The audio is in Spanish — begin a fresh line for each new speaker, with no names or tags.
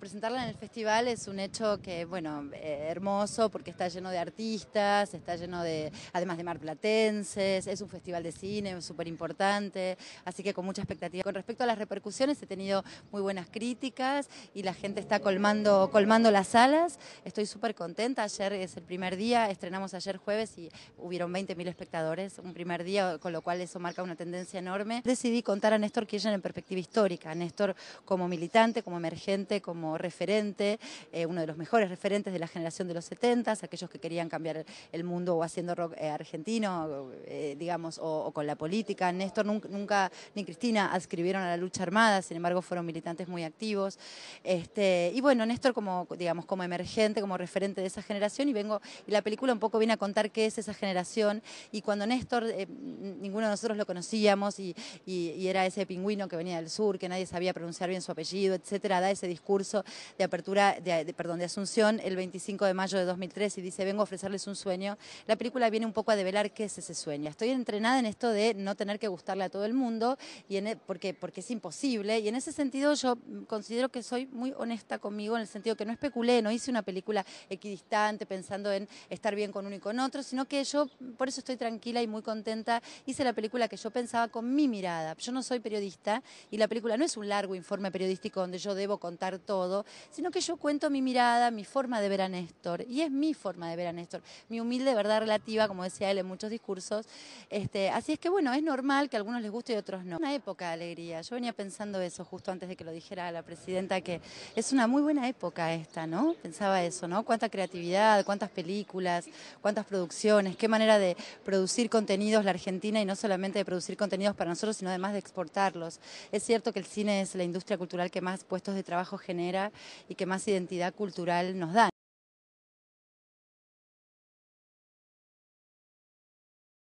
Presentarla en el festival es un hecho que, bueno, eh, hermoso porque está lleno de artistas, está lleno de, además de marplatenses, es un festival de cine súper importante, así que con mucha expectativa. Con respecto a las repercusiones, he tenido muy buenas críticas y la gente está colmando, colmando las salas. Estoy súper contenta, ayer es el primer día, estrenamos ayer jueves y hubieron 20.000 espectadores, un primer día, con lo cual eso marca una tendencia enorme. Decidí contar a Néstor Kirchner en perspectiva histórica, Néstor como militante, como emergente, como referente, eh, uno de los mejores referentes de la generación de los 70, aquellos que querían cambiar el mundo o haciendo rock eh, argentino, eh, digamos, o, con la política. Néstor nunca, ni Cristina adscribieron a la lucha armada, sin embargo fueron militantes muy activos. Este, y bueno, Néstor como, digamos, como emergente, como referente de esa generación y vengo, la película un poco viene a contar qué es esa generación y cuando Néstor, ninguno de nosotros lo conocíamos y era ese pingüino que venía del sur, que nadie sabía pronunciar bien su apellido, etcétera, da ese discurso de apertura, de, perdón, de Asunción el 25 de mayo de 2003 y dice, vengo a ofrecerles un sueño. La película viene un poco a develar qué es ese sueño. Estoy entrenada en esto de no tener que gustarle a todo el mundo, y e, porque, porque es imposible, y en ese sentido yo considero que soy muy honesta conmigo, en el sentido que no especulé, no hice una película equidistante pensando en estar bien con uno y con otro, sino que yo por eso estoy tranquila y muy contenta, hice la película que yo pensaba con mi mirada. Yo no soy periodista y la película no es un largo informe periodístico donde yo debo contar todo, sino que yo cuento mi mirada, mi forma de ver a Néstor, y es mi forma de ver a Néstor, mi humilde verdad relativa, como decía él en muchos discursos. Este, así es que bueno, es normal que a algunos les guste y a otros no. Una época de alegría, yo venía pensando eso justo antes de que lo dijera la presidenta, que es una muy buena época esta, ¿no? Pensaba eso, ¿no? Cuánta creatividad, cuántas películas, cuántas producciones, qué manera de producir contenidos la Argentina y no solamente de producir contenidos para nosotros, sino además de exportarlos. Es cierto que el cine es la industria cultural que más puestos de trabajo genera y que más identidad cultural nos da.